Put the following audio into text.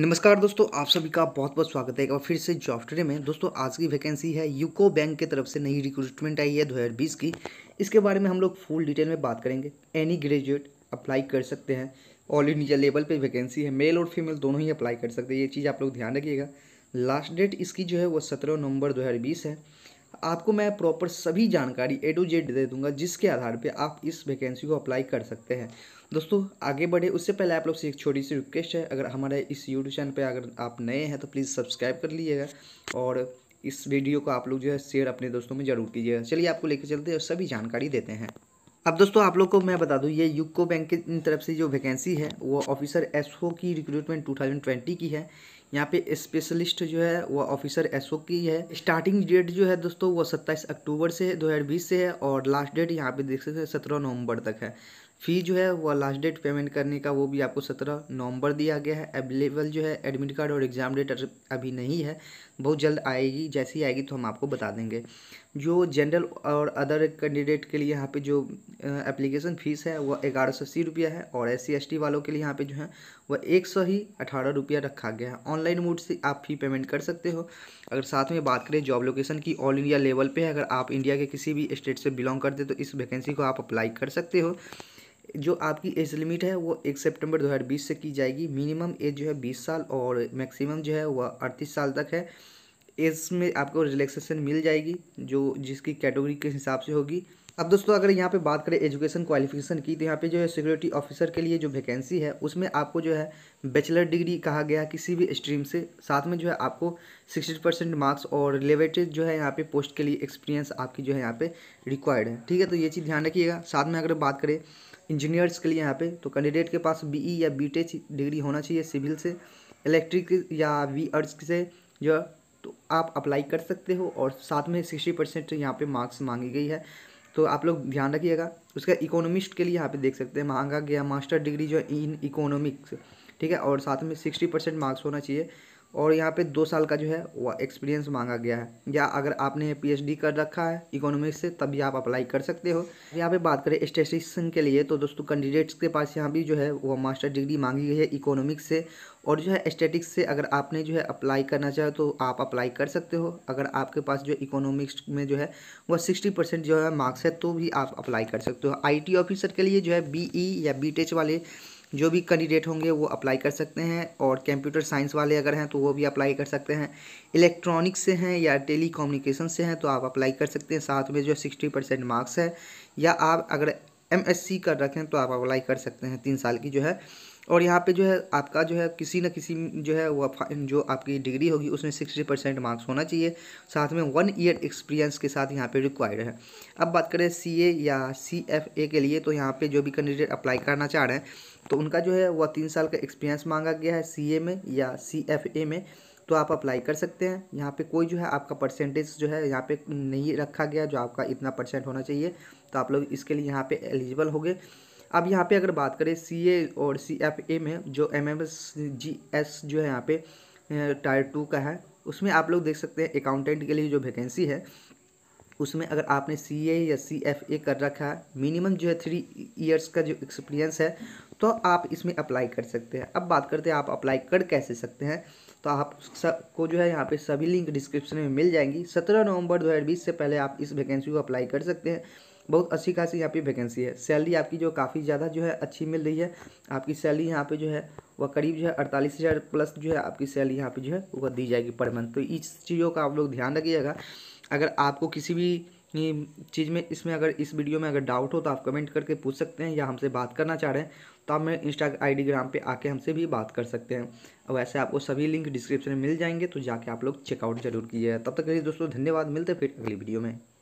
नमस्कार दोस्तों आप सभी का बहुत बहुत स्वागत है एक बार फिर से जॉब में दोस्तों आज की वैकेंसी है यूको बैंक की तरफ से नई रिक्रूटमेंट आई है बीस की इसके बारे में हम लोग फुल डिटेल में बात करेंगे एनी ग्रेजुएट अप्लाई कर सकते हैं ऑल इंडिया लेवल पे वैकेंसी है मेल और फीमेल दोनों ही अप्लाई कर सकते हैं ये चीज़ आप लोग ध्यान रखिएगा लास्ट डेट इसकी जो है वो सत्रह नवंबर बीस है आपको मैं प्रॉपर सभी जानकारी ए टू जेड दे दूंगा जिसके आधार पे आप इस वैकेंसी को अप्लाई कर सकते हैं दोस्तों आगे बढ़े उससे पहले आप लोग से एक छोटी सी रिक्वेस्ट है अगर हमारे इस यूट्यूब चैनल पे अगर आप नए हैं तो प्लीज़ सब्सक्राइब कर लीजिएगा और इस वीडियो को आप लोग जो है शेयर अपने दोस्तों में जरूर कीजिएगा चलिए आपको लेकर चलते हैं और सभी जानकारी देते हैं अब दोस्तों आप लोग को मैं बता दूं ये यूको बैंक की तरफ से जो वैकेंसी है वो ऑफिसर एसओ की रिक्रूटमेंट 2020 की है यहाँ पे स्पेशलिस्ट जो है वह ऑफिसर एसओ की है स्टार्टिंग डेट जो है दोस्तों वो सत्ताईस अक्टूबर से है दो से है और लास्ट डेट यहाँ पे देख सकते हैं सत्रह नवंबर तक है फ़ी जो है वह लास्ट डेट पेमेंट करने का वो भी आपको सत्रह नवंबर दिया गया है अवेलेबल जो है एडमिट कार्ड और एग्ज़ाम डेट अभी नहीं है बहुत जल्द आएगी जैसे ही आएगी तो हम आपको बता देंगे जो जनरल और अदर कैंडिडेट के लिए यहाँ पे जो एप्लीकेशन फ़ीस है वह ग्यारह सौ अस्सी रुपया है और एस सी वालों के लिए यहाँ पे जो है वह एक सौ ही अठारह रुपया रखा गया है ऑनलाइन मोड से आप फी पेमेंट कर सकते हो अगर साथ में बात करें जॉब लोकेशन की ऑल इंडिया लेवल पर अगर आप इंडिया के किसी भी स्टेट से बिलोंग करते तो इस वैकेंसी को आप अप्लाई कर सकते हो जो आपकी एज लिमिट है वो एक सितंबर 2020 से की जाएगी मिनिमम एज जो है 20 साल और मैक्सिमम जो है वह अड़तीस साल तक है एज में आपको रिलैक्सेशन मिल जाएगी जो जिसकी कैटेगरी के हिसाब से होगी अब दोस्तों अगर यहाँ पे बात करें एजुकेशन क्वालिफिकेशन की तो यहाँ पे जो है सिक्योरिटी ऑफिसर के लिए जो वैकेंसी है उसमें आपको जो है बैचलर डिग्री कहा गया किसी भी स्ट्रीम से साथ में जो है आपको सिक्सटी परसेंट मार्क्स और रिलेवेटेड जो है यहाँ पे पोस्ट के लिए एक्सपीरियंस आपकी जो है यहाँ पे रिक्वायर्ड है ठीक है तो ये चीज़ ध्यान रखिएगा साथ में अगर बात करें इंजीनियर्स के लिए यहाँ पर तो कैंडिडेट के पास बी e या बी डिग्री होना चाहिए सिविल से इलेक्ट्रिक या वी अर्ट्स से जो तो आप अप्लाई कर सकते हो और साथ में सिक्सटी परसेंट यहाँ पे मार्क्स मांगी गई है तो आप लोग ध्यान रखिएगा उसका इकोनॉमिस्ट के लिए यहाँ पे देख सकते हैं मांगा गया मास्टर डिग्री जो इन इकोनॉमिक्स ठीक है और साथ में सिक्सटी परसेंट मार्क्स होना चाहिए और यहाँ पे दो साल का जो है वह एक्सपीरियंस मांगा गया है या अगर आपने पीएचडी कर रखा है इकोनॉमिक्स से तभी आप अप्लाई कर सकते हो यहाँ पे बात करें स्टेटिस्टिक्सन के लिए तो दोस्तों कैंडिडेट्स के पास यहाँ भी जो है वह मास्टर डिग्री मांगी गई है इकोनॉमिक्स से और जो है स्टेटिक्स से अगर आपने जो है अप्लाई करना चाहे तो आप अप्लाई कर सकते हो अगर आपके पास जो इकोनॉमिक्स में जो है वह सिक्सटी परसेंट जो है मार्क्स है तो भी आप अप्लाई कर सकते हो आईटी ऑफिसर के लिए जो है बीई e या बीटेच वाले जो भी कैंडिडेट होंगे वो अप्लाई कर सकते हैं और कंप्यूटर साइंस वाले अगर हैं तो वो भी अप्लाई कर सकते हैं इलेक्ट्रॉनिक्स से हैं या टेली से हैं तो आप अप्लाई कर सकते हैं साथ में जो सिक्सटी परसेंट मार्क्स है या आप अगर एम कर रखें तो आप अप्लाई कर सकते हैं तीन साल की जो है और यहाँ पे जो है आपका जो है किसी न किसी जो है वो जो आपकी डिग्री होगी उसमें सिक्सटी परसेंट मार्क्स होना चाहिए साथ में वन ईयर एक्सपीरियंस के साथ यहाँ पे रिक्वायर्ड है अब बात करें सी ए या सी एफ ए के लिए तो यहाँ पे जो भी कैंडिडेट अप्लाई करना चाह रहे हैं तो उनका जो है वह तीन साल का एक्सपीरियंस मांगा गया है सी ए में या सी एफ ए में तो आप अप्लाई कर सकते हैं यहाँ पर कोई जो है आपका परसेंटेज जो है यहाँ पर नहीं रखा गया जो आपका इतना परसेंट होना चाहिए तो आप लोग इसके लिए यहाँ पर एलिजिबल होगे अब यहाँ पे अगर बात करें सी ए और सी एफ ए में जो M M S G S जो है यहाँ पे टायर टू का है उसमें आप लोग देख सकते हैं अकाउंटेंट के लिए जो वैकेंसी है उसमें अगर आपने सी ए या सी एफ ए कर रखा है मिनिमम जो है थ्री ईयर्स का जो एक्सपीरियंस है तो आप इसमें अप्लाई कर सकते हैं अब बात करते हैं आप अप्लाई कर कैसे सकते हैं तो आप को जो है यहाँ पे सभी लिंक डिस्क्रिप्शन में मिल जाएंगी सत्रह नवंबर बीस से पहले आप इस वैकेंसी को अप्लाई कर सकते हैं बहुत अच्छी खासी यहाँ पे वैकेंसी है सैलरी आपकी जो काफ़ी ज़्यादा जो है अच्छी मिल रही है आपकी सैलरी यहाँ पे जो है वह करीब जो है अड़तालीस हज़ार प्लस जो है आपकी सैलरी यहाँ पे जो है वह दी जाएगी पर मंथ तो इस चीज़ों का आप लोग ध्यान रखिएगा अगर आपको किसी भी चीज़ में इसमें अगर इस वीडियो में अगर डाउट हो तो आप कमेंट करके पूछ सकते हैं या हमसे बात करना चाह रहे हैं तो आप मेरे इंस्टा आईडीग्राम पे आके हमसे भी बात कर सकते हैं और वैसे आपको सभी लिंक डिस्क्रिप्शन में मिल जाएंगे तो जाके आप लोग चेकआउट जरूर कीजिएगा तब तक के लिए दोस्तों धन्यवाद मिलते फिर अगली वीडियो में